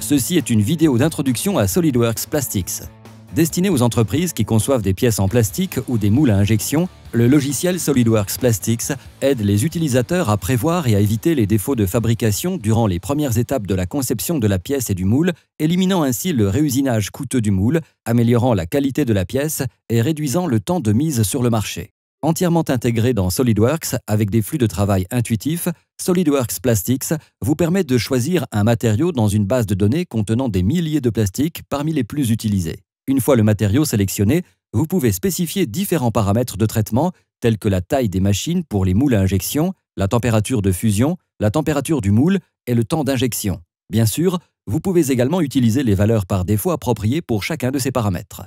Ceci est une vidéo d'introduction à SolidWorks Plastics. Destiné aux entreprises qui conçoivent des pièces en plastique ou des moules à injection, le logiciel SolidWorks Plastics aide les utilisateurs à prévoir et à éviter les défauts de fabrication durant les premières étapes de la conception de la pièce et du moule, éliminant ainsi le réusinage coûteux du moule, améliorant la qualité de la pièce et réduisant le temps de mise sur le marché. Entièrement intégré dans SolidWorks avec des flux de travail intuitifs, SolidWorks Plastics vous permet de choisir un matériau dans une base de données contenant des milliers de plastiques parmi les plus utilisés. Une fois le matériau sélectionné, vous pouvez spécifier différents paramètres de traitement tels que la taille des machines pour les moules à injection, la température de fusion, la température du moule et le temps d'injection. Bien sûr, vous pouvez également utiliser les valeurs par défaut appropriées pour chacun de ces paramètres.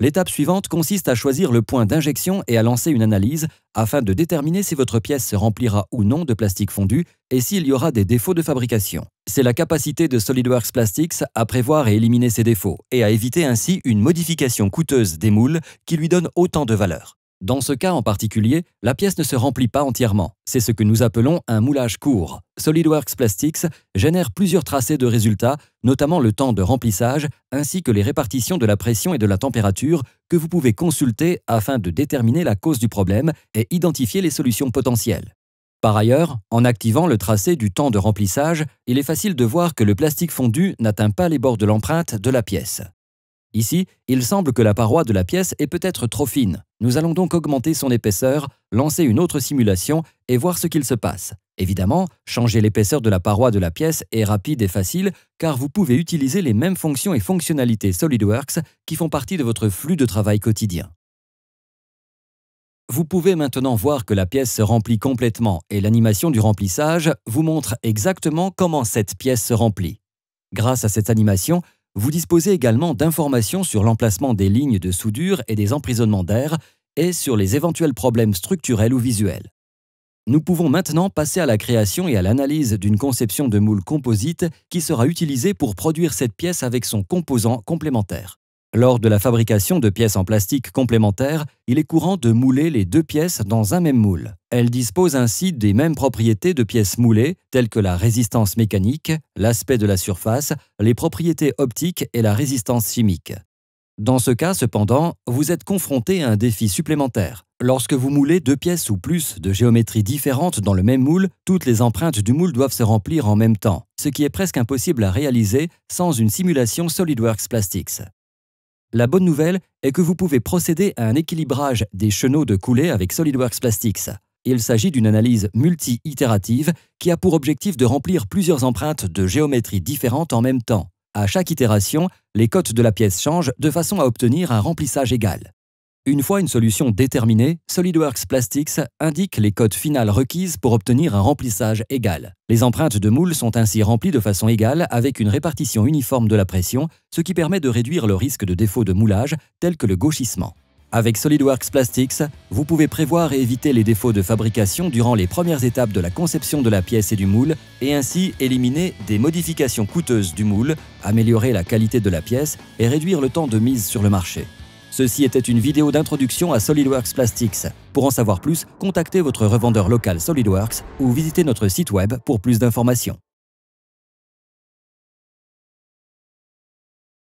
L'étape suivante consiste à choisir le point d'injection et à lancer une analyse afin de déterminer si votre pièce se remplira ou non de plastique fondu et s'il y aura des défauts de fabrication. C'est la capacité de SolidWorks Plastics à prévoir et éliminer ces défauts et à éviter ainsi une modification coûteuse des moules qui lui donne autant de valeur. Dans ce cas en particulier, la pièce ne se remplit pas entièrement. C'est ce que nous appelons un moulage court. SolidWorks Plastics génère plusieurs tracés de résultats, notamment le temps de remplissage ainsi que les répartitions de la pression et de la température que vous pouvez consulter afin de déterminer la cause du problème et identifier les solutions potentielles. Par ailleurs, en activant le tracé du temps de remplissage, il est facile de voir que le plastique fondu n'atteint pas les bords de l'empreinte de la pièce. Ici, il semble que la paroi de la pièce est peut-être trop fine. Nous allons donc augmenter son épaisseur, lancer une autre simulation et voir ce qu'il se passe. Évidemment, changer l'épaisseur de la paroi de la pièce est rapide et facile car vous pouvez utiliser les mêmes fonctions et fonctionnalités SolidWorks qui font partie de votre flux de travail quotidien. Vous pouvez maintenant voir que la pièce se remplit complètement et l'animation du remplissage vous montre exactement comment cette pièce se remplit. Grâce à cette animation, vous disposez également d'informations sur l'emplacement des lignes de soudure et des emprisonnements d'air et sur les éventuels problèmes structurels ou visuels. Nous pouvons maintenant passer à la création et à l'analyse d'une conception de moule composite qui sera utilisée pour produire cette pièce avec son composant complémentaire. Lors de la fabrication de pièces en plastique complémentaires, il est courant de mouler les deux pièces dans un même moule. Elles disposent ainsi des mêmes propriétés de pièces moulées, telles que la résistance mécanique, l'aspect de la surface, les propriétés optiques et la résistance chimique. Dans ce cas, cependant, vous êtes confronté à un défi supplémentaire. Lorsque vous moulez deux pièces ou plus de géométrie différentes dans le même moule, toutes les empreintes du moule doivent se remplir en même temps, ce qui est presque impossible à réaliser sans une simulation SolidWorks Plastics. La bonne nouvelle est que vous pouvez procéder à un équilibrage des chenaux de coulée avec SolidWorks Plastics. Il s'agit d'une analyse multi-itérative qui a pour objectif de remplir plusieurs empreintes de géométrie différentes en même temps. À chaque itération, les cotes de la pièce changent de façon à obtenir un remplissage égal. Une fois une solution déterminée, SolidWorks Plastics indique les codes finales requises pour obtenir un remplissage égal. Les empreintes de moules sont ainsi remplies de façon égale avec une répartition uniforme de la pression, ce qui permet de réduire le risque de défaut de moulage tel que le gauchissement. Avec SolidWorks Plastics, vous pouvez prévoir et éviter les défauts de fabrication durant les premières étapes de la conception de la pièce et du moule, et ainsi éliminer des modifications coûteuses du moule, améliorer la qualité de la pièce et réduire le temps de mise sur le marché. Ceci était une vidéo d'introduction à SolidWorks Plastics. Pour en savoir plus, contactez votre revendeur local SolidWorks ou visitez notre site web pour plus d'informations.